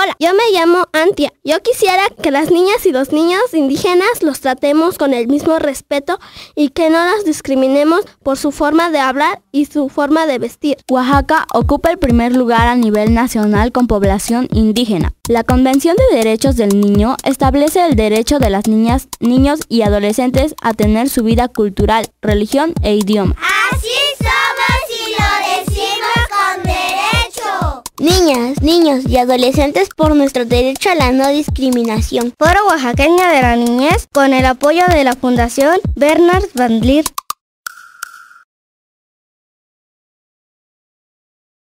Hola, yo me llamo Antia. Yo quisiera que las niñas y los niños indígenas los tratemos con el mismo respeto y que no las discriminemos por su forma de hablar y su forma de vestir. Oaxaca ocupa el primer lugar a nivel nacional con población indígena. La Convención de Derechos del Niño establece el derecho de las niñas, niños y adolescentes a tener su vida cultural, religión e idioma. Niñas, niños y adolescentes por nuestro derecho a la no discriminación. Foro Oaxaqueña de la Niñez con el apoyo de la Fundación Bernard Van Lier.